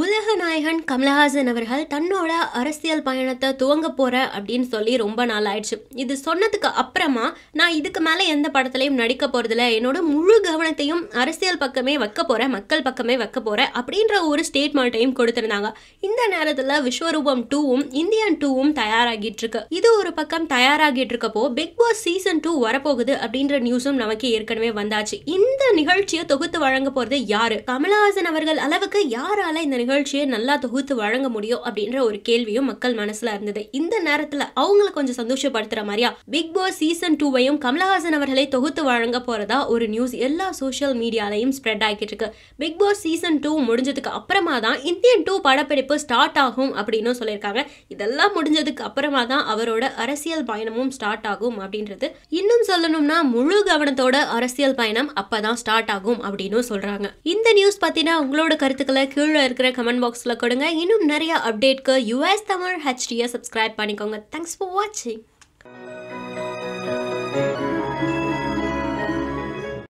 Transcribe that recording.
உலக நாயகன் கமலஹாசன் அவர்கள் தன்னோட அரசியல் பயணத்தை துவங்க போற அப்படின்னு சொல்லி ரொம்ப நாள் ஆயிடுச்சு இது சொன்னதுக்கு அப்புறமா நான் இதுக்கு மேலே எந்த படத்துலையும் நடிக்க போகிறதில்ல என்னோட முழு கவனத்தையும் அரசியல் பக்கமே வைக்க போகிறேன் மக்கள் பக்கமே வைக்க போகிறேன் அப்படின்ற ஒரு ஸ்டேட்மெண்ட்டையும் கொடுத்துருந்தாங்க இந்த நேரத்தில் விஸ்வரூபம் டூவும் இந்தியன் டூவும் தயாராகிட்டு இருக்கு இது ஒரு பக்கம் தயாராகிட்டு இருக்கப்போ பிக் பாஸ் சீசன் டூ வரப்போகுது அப்படின்ற நியூஸும் நமக்கு ஏற்கனவே வந்தாச்சு இந்த நிகழ்ச்சியை தொகுத்து வழங்க போகிறது யாரு கமலஹாசன் அவர்கள் அளவுக்கு யாரால இந்த நிகழ்ச்சியை நல்லா தொகுத்து வழங்க முடியும் அப்படின்ற ஒரு கேள்வியும் மக்கள் மனசுல இருந்தது இந்த நேரத்துல அவங்களை கொஞ்சம் சந்தோஷப்படுத்துற மாதிரியா பிக் பாஸ் சீசன் டூவையும் கமலஹாசன் அவர்களை தொகுத்து வழங்க போறதா ஒரு நியூஸ் எல்லா சோஷியல் மீடியாலையும் ஸ்ப்ரெட் ஆகிட்டு இருக்கு பிக் பாஸ் சீசன் டூ முடிஞ்சதுக்கு அப்புறமா தான் இந்தியன் டூ படப்பிடிப்பு ஸ்டார்ட் ஆகும் அப்படின்னு சொல்லியிருக்காங்க இதெல்லாம் முடிஞ்சதுக்கு அப்புறமா தான் அவரோட அரசியல் பயணமும் ஸ்டார்ட் ஆகும் அப்படின்றது இன்னும் சொல்லணும்னா முழு கவனத்தோட அரசியல் பயணம் அப்பதான் ஸ்டார்ட் ஆகும் அப்படின்னு சொல்றாங்க இந்த நியூஸ் பத்தின உங்களோட கருத்துக்களை கீழே இருக்கிற கமெண்ட் பாக்ஸில் கொடுங்க இன்னும் நிறைய அப்டேட்க்கு யூஎஸ் தமிழ் ஹெச்டியை சப்ஸ்கிரைப் பண்ணிக்கோங்க தேங்க்ஸ் ஃபார் வாட்சிங்